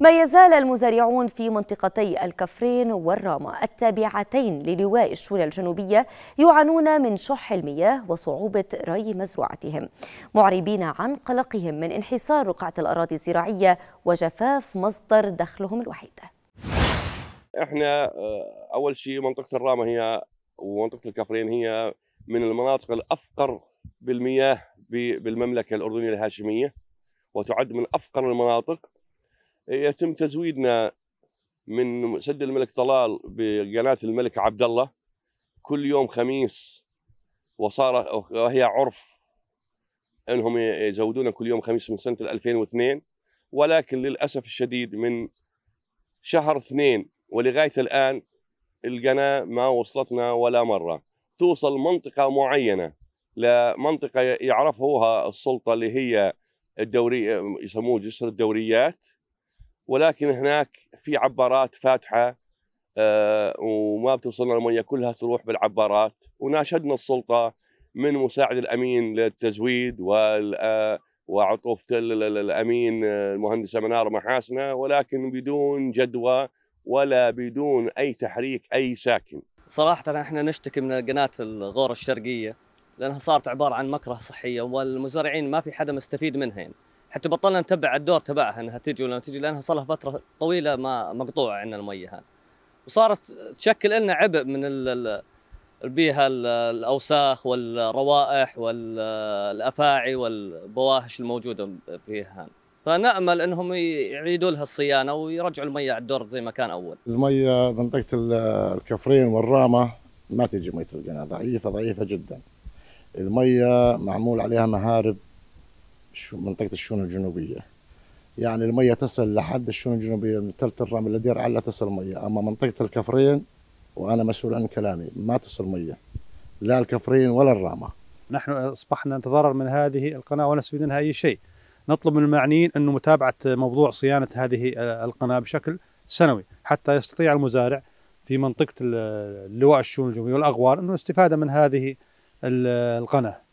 ما يزال المزارعون في منطقتي الكفرين والرامة التابعتين للواء الشورى الجنوبية يعانون من شح المياه وصعوبة ري مزروعتهم معربين عن قلقهم من انحسار رقعة الأراضي الزراعية وجفاف مصدر دخلهم الوحيد احنا آه، اول شيء منطقه الرامه هي ومنطقه الكفرين هي من المناطق الافقر بالمياه بالمملكه الاردنيه الهاشميه وتعد من افقر المناطق يتم تزويدنا من سد الملك طلال بقناه الملك عبد الله كل يوم خميس وصار وهي عرف انهم يزودونا كل يوم خميس من سنه 2002 ولكن للاسف الشديد من شهر اثنين ولغايه الان القناه ما وصلتنا ولا مره توصل منطقه معينه لمنطقه يعرفها السلطه اللي هي الدوري يسموه جسر الدوريات ولكن هناك في عبارات فاتحه آه، وما بتوصلنا المية كلها تروح بالعبارات وناشدنا السلطة من مساعد الأمين للتزويد آه، وعطوفة الأمين آه، المهندسة منار محاسنة ولكن بدون جدوى ولا بدون أي تحريك أي ساكن صراحة احنا نشتكي من قناة الغور الشرقية لأنها صارت عبارة عن مكره صحية والمزارعين ما في حدا مستفيد منها يعني حتى بطلنا نتبع الدور تبعها انها تجي ولا تجي لانها صار لها فتره طويله ما مقطوعه عندنا الميه هذه وصارت تشكل لنا عبء من البيئه الاوساخ والروائح والافاعي والبواهش الموجوده فيها فنامل انهم يعيدوا لها الصيانه ويرجعوا الميه على الدور زي ما كان اول. الميه منطقه الكفرين والرامه ما تجي ميه القناه ضعيفه ضعيفه جدا. الميه معمول عليها مهارب منطقه الشؤون الجنوبيه يعني الميه تصل لحد الشؤون الجنوبيه من ثلث الرمل لدير علا على تصل ميه اما منطقه الكفرين وانا مسؤول عن كلامي ما تصل ميه لا الكفرين ولا الرامه نحن اصبحنا نتضرر من هذه القناه ولا نستفيد منها اي شيء نطلب من المعنيين انه متابعه موضوع صيانه هذه القناه بشكل سنوي حتى يستطيع المزارع في منطقه اللواء الشؤون الجنوبيه والاغوار انه الاستفاده من هذه القناه